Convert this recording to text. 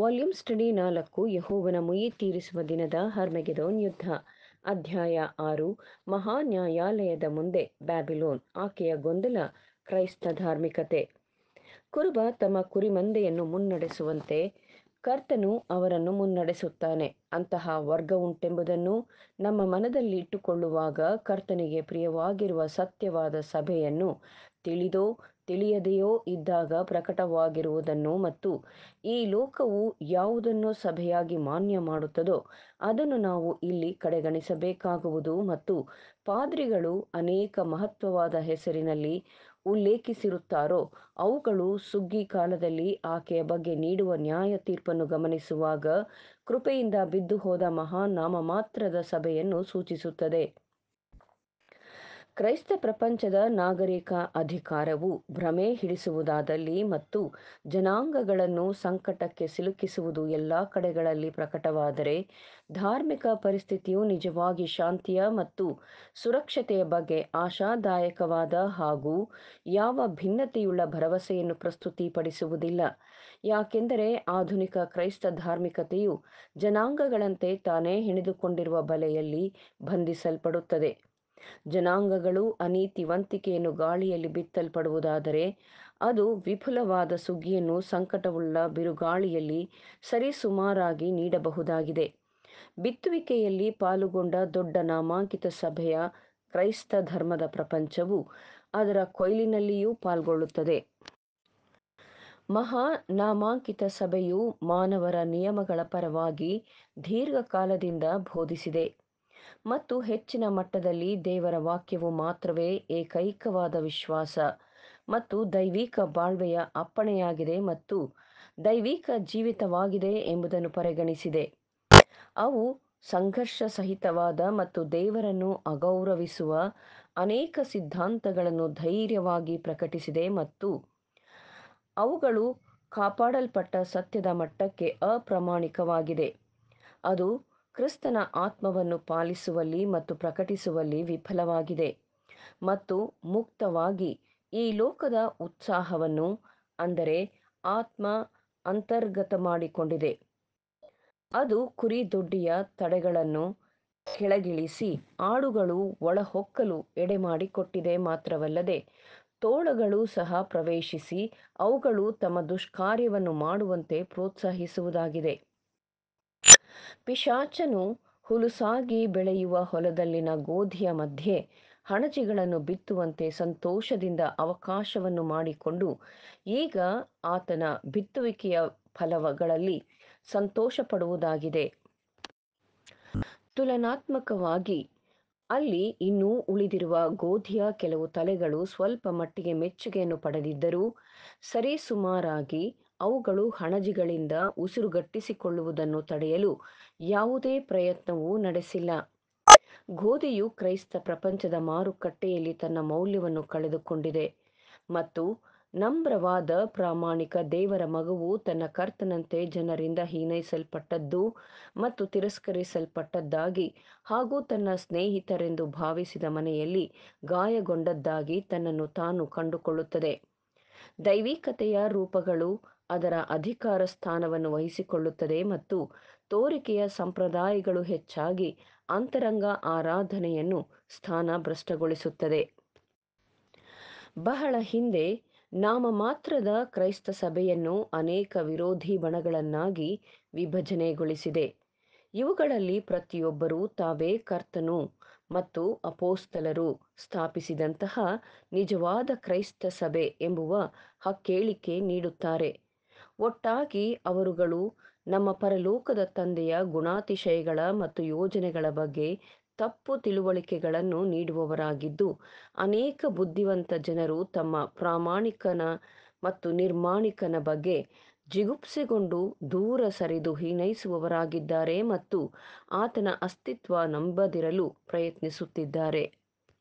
volume study ನಾಲ್ಕು ಯಹೋವನ ಮುಯಿ ತೀರಿಸುವ ದಿನದ ಹರ್ಮೆಗೆದೋನ್ ಯುದ್ಧ ಅಧ್ಯಾಯ ಆರು ಮಹಾ ನ್ಯಾಯಾಲಯದ ಮುಂದೆ ಬ್ಯಾಬಿಲೋನ್ ಆಕೆಯ ಗೊಂದಲ ಕ್ರೈಸ್ತ ಧಾರ್ಮಿಕತೆ ಕುರುಬ ತಮ್ಮ ಕುರಿಮಂದೆಯನ್ನು ಮುನ್ನಡೆಸುವಂತೆ ಕರ್ತನು ಅವರನ್ನು ಮುನ್ನಡೆಸುತ್ತಾನೆ ಅಂತಹ ವರ್ಗ ಉಂಟೆಂಬುದನ್ನು ನಮ್ಮ ಮನದಲ್ಲಿ ಇಟ್ಟುಕೊಳ್ಳುವಾಗ ಕರ್ತನಿಗೆ ಪ್ರಿಯವಾಗಿರುವ ಸತ್ಯವಾದ ಸಭೆಯನ್ನು ತಿಳಿದೋ ತಿಳಿಯದೆಯೋ ಇದ್ದಾಗ ಪ್ರಕಟವಾಗಿರುವುದನ್ನು ಮತ್ತು ಈ ಲೋಕವು ಯಾವುದನ್ನು ಸಭೆಯಾಗಿ ಮಾನ್ಯ ಮಾಡುತ್ತದೋ ಅದನ್ನು ನಾವು ಇಲ್ಲಿ ಕಡೆಗಣಿಸಬೇಕಾಗುವುದು ಮತ್ತು ಪಾದ್ರಿಗಳು ಅನೇಕ ಮಹತ್ವವಾದ ಹೆಸರಿನಲ್ಲಿ ಉಲ್ಲೇಖಿಸಿರುತ್ತಾರೋ ಅವುಗಳು ಸುಗ್ಗಿ ಕಾಲದಲ್ಲಿ ಆಕೆಯ ಬಗ್ಗೆ ನೀಡುವ ನ್ಯಾಯ ತೀರ್ಪನ್ನು ಗಮನಿಸುವಾಗ ಕೃಪೆಯಿಂದ ಬಿದ್ದು ಹೋದ ಮಹಾನ್ ಮಾತ್ರದ ಸಭೆಯನ್ನು ಸೂಚಿಸುತ್ತದೆ ಕ್ರೈಸ್ತ ಪ್ರಪಂಚದ ನಾಗರಿಕ ಅಧಿಕಾರವು ಭ್ರಮೆ ಹಿಡಿಸುವುದಾದಲ್ಲಿ ಮತ್ತು ಜನಾಂಗಗಳನ್ನು ಸಂಕಟಕ್ಕೆ ಸಿಲುಕಿಸುವುದು ಎಲ್ಲ ಕಡೆಗಳಲ್ಲಿ ಪ್ರಕಟವಾದರೆ ಧಾರ್ಮಿಕ ಪರಿಸ್ಥಿತಿಯು ನಿಜವಾಗಿ ಶಾಂತಿಯ ಮತ್ತು ಸುರಕ್ಷತೆಯ ಬಗ್ಗೆ ಆಶಾದಾಯಕವಾದ ಹಾಗೂ ಯಾವ ಭಿನ್ನತೆಯುಳ್ಳ ಭರವಸೆಯನ್ನು ಪ್ರಸ್ತುತಿಪಡಿಸುವುದಿಲ್ಲ ಯಾಕೆಂದರೆ ಆಧುನಿಕ ಕ್ರೈಸ್ತ ಧಾರ್ಮಿಕತೆಯು ಜನಾಂಗಗಳಂತೆ ತಾನೇ ಹೆಣೆದುಕೊಂಡಿರುವ ಬಲೆಯಲ್ಲಿ ಬಂಧಿಸಲ್ಪಡುತ್ತದೆ ಜನಾಂಗಗಳು ವಂತಿಕೆಯನ್ನು ಗಾಳಿಯಲ್ಲಿ ಬಿತ್ತಲ್ಪಡುವುದಾದರೆ ಅದು ವಿಪುಲವಾದ ಸುಗ್ಗಿಯನ್ನು ಸಂಕಟವುಳ್ಳ ಬಿರುಗಾಳಿಯಲ್ಲಿ ಸರಿಸುಮಾರಾಗಿ ನೀಡಬಹುದಾಗಿದೆ ಬಿತ್ತುವಿಕೆಯಲ್ಲಿ ಪಾಲುಗೊಂಡ ದೊಡ್ಡ ನಾಮಾಂಕಿತ ಸಭೆಯ ಕ್ರೈಸ್ತ ಧರ್ಮದ ಪ್ರಪಂಚವು ಅದರ ಕೊಯ್ಲಿನಲ್ಲಿಯೂ ಪಾಲ್ಗೊಳ್ಳುತ್ತದೆ ಮಹಾ ನಾಮಾಂಕಿತ ಸಭೆಯು ಮಾನವರ ನಿಯಮಗಳ ಪರವಾಗಿ ದೀರ್ಘಕಾಲದಿಂದ ಬೋಧಿಸಿದೆ ಮತ್ತು ಹೆಚ್ಚಿನ ಮಟ್ಟದಲ್ಲಿ ದೇವರ ವಾಕ್ಯವು ಮಾತ್ರವೇ ಏಕೈಕವಾದ ವಿಶ್ವಾಸ ಮತ್ತು ದೈವಿಕ ಬಾಳ್ವೆಯ ಅಪ್ಪಣೆಯಾಗಿದೆ ಮತ್ತು ದೈವಿಕ ಜೀವಿತವಾಗಿದೆ ಎಂಬುದನ್ನು ಪರಿಗಣಿಸಿದೆ ಅವು ಸಂಘರ್ಷ ಸಹಿತವಾದ ಮತ್ತು ದೇವರನ್ನು ಅಗೌರವಿಸುವ ಅನೇಕ ಸಿದ್ಧಾಂತಗಳನ್ನು ಧೈರ್ಯವಾಗಿ ಪ್ರಕಟಿಸಿದೆ ಮತ್ತು ಅವುಗಳು ಕಾಪಾಡಲ್ಪಟ್ಟ ಸತ್ಯದ ಮಟ್ಟಕ್ಕೆ ಅಪ್ರಾಮಾಣಿಕವಾಗಿದೆ ಅದು ಕ್ರಿಸ್ತನ ಆತ್ಮವನ್ನು ಪಾಲಿಸುವಲ್ಲಿ ಮತ್ತು ಪ್ರಕಟಿಸುವಲ್ಲಿ ವಿಫಲವಾಗಿದೆ ಮತ್ತು ಮುಕ್ತವಾಗಿ ಈ ಲೋಕದ ಉತ್ಸಾಹವನ್ನು ಅಂದರೆ ಆತ್ಮ ಅಂತರ್ಗತ ಮಾಡಿಕೊಂಡಿದೆ ಅದು ಕುರಿ ದೊಡ್ಡಿಯ ತಡೆಗಳನ್ನು ಕೆಳಗಿಳಿಸಿ ಆಡುಗಳು ಒಳಹೊಕ್ಕಲು ಮಾಡಿಕೊಟ್ಟಿದೆ ಮಾತ್ರವಲ್ಲದೆ ತೋಳಗಳು ಸಹ ಪ್ರವೇಶಿಸಿ ಅವುಗಳು ತಮ್ಮ ದುಷ್ಕಾರ್ಯವನ್ನು ಮಾಡುವಂತೆ ಪ್ರೋತ್ಸಾಹಿಸುವುದಾಗಿದೆ ಪಿಶಾಚನು ಹುಲುಸಾಗಿ ಬೆಳೆಯುವ ಹೊಲದಲ್ಲಿನ ಗೋಧಿಯ ಮಧ್ಯೆ ಹಣಜಿಗಳನ್ನು ಬಿತ್ತುವಂತೆ ಸಂತೋಷದಿಂದ ಅವಕಾಶವನ್ನು ಮಾಡಿಕೊಂಡು ಈಗ ಆತನ ಬಿತ್ತುವಿಕೆಯ ಫಲಗಳಲ್ಲಿ ಸಂತೋಷ ಪಡುವುದಾಗಿದೆ ತುಲನಾತ್ಮಕವಾಗಿ ಅಲ್ಲಿ ಇನ್ನೂ ಉಳಿದಿರುವ ಗೋಧಿಯ ಕೆಲವು ತಲೆಗಳು ಸ್ವಲ್ಪ ಮಟ್ಟಿಗೆ ಮೆಚ್ಚುಗೆಯನ್ನು ಪಡೆದಿದ್ದರೂ ಸರಿಸುಮಾರಾಗಿ ಅವುಗಳು ಹಣಜಿಗಳಿಂದ ಉಸಿರುಗಟ್ಟಿಸಿಕೊಳ್ಳುವುದನ್ನು ತಡೆಯಲು ಯಾವುದೇ ಪ್ರಯತ್ನವೂ ನಡೆಸಿಲ್ಲ ಗೋಧಿಯು ಕ್ರೈಸ್ತ ಪ್ರಪಂಚದ ಮಾರುಕಟ್ಟೆಯಲ್ಲಿ ತನ್ನ ಮೌಲ್ಯವನ್ನು ಕಳೆದುಕೊಂಡಿದೆ ಮತ್ತು ನಮ್ರವಾದ ಪ್ರಾಮಾಣಿಕ ದೇವರ ಮಗುವು ತನ್ನ ಕರ್ತನಂತೆ ಜನರಿಂದ ಹೀನೈಸಲ್ಪಟ್ಟದ್ದು ಮತ್ತು ತಿರಸ್ಕರಿಸಲ್ಪಟ್ಟದ್ದಾಗಿ ಹಾಗೂ ತನ್ನ ಸ್ನೇಹಿತರೆಂದು ಭಾವಿಸಿದ ಮನೆಯಲ್ಲಿ ಗಾಯಗೊಂಡದ್ದಾಗಿ ತನ್ನನ್ನು ತಾನು ಕಂಡುಕೊಳ್ಳುತ್ತದೆ ದೈವಿಕತೆಯ ರೂಪಗಳು ಅದರ ಅಧಿಕಾರ ಸ್ಥಾನವನ್ನು ವಹಿಸಿಕೊಳ್ಳುತ್ತದೆ ಮತ್ತು ತೋರಿಕೆಯ ಸಂಪ್ರದಾಯಗಳು ಹೆಚ್ಚಾಗಿ ಅಂತರಂಗ ಆರಾಧನೆಯನ್ನು ಸ್ಥಾನ ಭ್ರಷ್ಟಗೊಳಿಸುತ್ತದೆ ಬಹಳ ಹಿಂದೆ ನಾಮ ಮಾತ್ರದ ಕ್ರೈಸ್ತ ಸಭೆಯನ್ನು ಅನೇಕ ವಿರೋಧಿ ಬಣಗಳನ್ನಾಗಿ ವಿಭಜನೆಗೊಳಿಸಿದೆ ಇವುಗಳಲ್ಲಿ ಪ್ರತಿಯೊಬ್ಬರೂ ತಾವೇ ಕರ್ತನು ಮತ್ತು ಅಪೋಸ್ತಲರು ಸ್ಥಾಪಿಸಿದಂತಹ ನಿಜವಾದ ಕ್ರೈಸ್ತ ಸಭೆ ಎಂಬುವ ಹಕ್ಕೇಳಿಕೆ ನೀಡುತ್ತಾರೆ ಒಟ್ಟಾಗಿ ಅವರುಗಳು ನಮ್ಮ ಪರಲೋಕದ ತಂದೆಯ ಗುಣಾತಿಶಯಗಳ ಮತ್ತು ಯೋಜನೆಗಳ ಬಗ್ಗೆ ತಪ್ಪು ತಿಳುವಳಿಕೆಗಳನ್ನು ನೀಡುವವರಾಗಿದ್ದು ಅನೇಕ ಬುದ್ಧಿವಂತ ಜನರು ತಮ್ಮ ಪ್ರಾಮಾಣಿಕನ ಮತ್ತು ನಿರ್ಮಾಣಿಕನ ಬಗ್ಗೆ ಜಿಗುಪ್ಸೆಗೊಂಡು ದೂರ ಸರಿದು ಹೀನೈಸುವವರಾಗಿದ್ದಾರೆ ಮತ್ತು ಆತನ ಅಸ್ತಿತ್ವ ನಂಬದಿರಲು ಪ್ರಯತ್ನಿಸುತ್ತಿದ್ದಾರೆ